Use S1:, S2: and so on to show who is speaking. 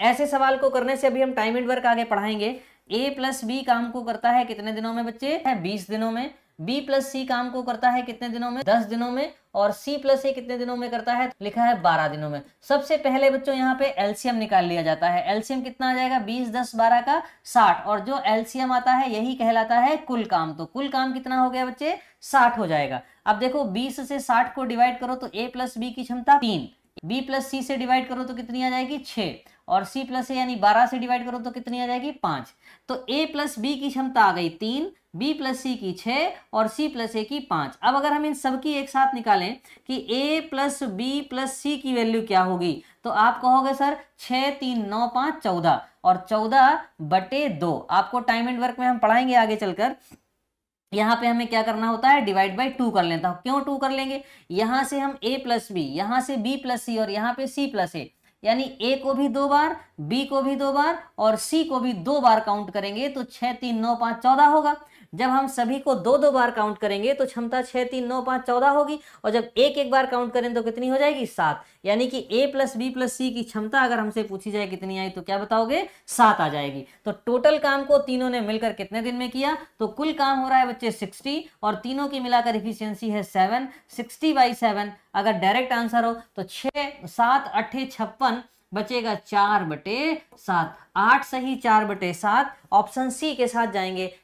S1: ऐसे सवाल को करने से अभी हम टाइम एंड वर्क आगे पढ़ाएंगे ए प्लस बी काम को करता है कितने दिनों में बच्चे है बीस दिनों में बी प्लस सी काम को करता है कितने दिनों में दस दिनों में और सी प्लस ए कितने दिनों में करता है लिखा है बारह दिनों में सबसे पहले बच्चों यहाँ पे एलसीएम निकाल लिया जाता है एलसीएम कितना आ जाएगा बीस दस बारह का साठ और जो एलसीएम आता है यही कहलाता है कुल काम तो कुल काम कितना हो गया बच्चे साठ हो जाएगा अब देखो बीस से साठ को डिवाइड करो तो ए प्लस बी की क्षमता तीन बी प्लस सी से डिवाइड करो तो कितनी आ जाएगी छः और सी प्लस ए यानी बारह से डिवाइड करो तो कितनी आ जाएगी पाँच तो ए प्लस बी की क्षमता आ गई तीन बी प्लस सी की छः और सी प्लस ए की पाँच अब अगर हम इन सबकी एक साथ निकालें कि A plus B plus C की वैल्यू क्या होगी तो आप कहोगे सर छः तीन नौ पाँच चौदह और चौदह बटे दो आपको टाइम एंड वर्क में हम पढ़ाएंगे आगे चलकर यहाँ पे हमें क्या करना होता है डिवाइड बाई टू कर लेता हूँ क्यों टू कर लेंगे यहाँ से हम ए प्लस बी यहाँ से बी प्लस सी और यहाँ पे सी प्लस ए यानी ए को भी दो बार बी को भी दो बार और सी को भी दो बार काउंट करेंगे तो छः तीन नौ पाँच चौदह होगा जब हम सभी को दो दो बार काउंट करेंगे तो क्षमता छः तीन नौ पाँच चौदह होगी और जब एक एक बार काउंट करें तो कितनी हो जाएगी सात यानी कि A plus B plus C की क्षमता अगर हमसे पूछी जाए कितनी आई तो क्या बताओगे सात आ जाएगी तो टोटल काम को तीनों ने मिलकर कितने दिन में किया तो कुल काम हो रहा है बच्चे सिक्सटी और तीनों की मिलाकर इफिशियंसी है सेवन सिक्सटी बाई सेवन अगर डायरेक्ट आंसर हो तो छः सात अट्ठे छप्पन बचेगा चार बटे सात आठ सही चार बटे सात ऑप्शन सी के साथ जाएंगे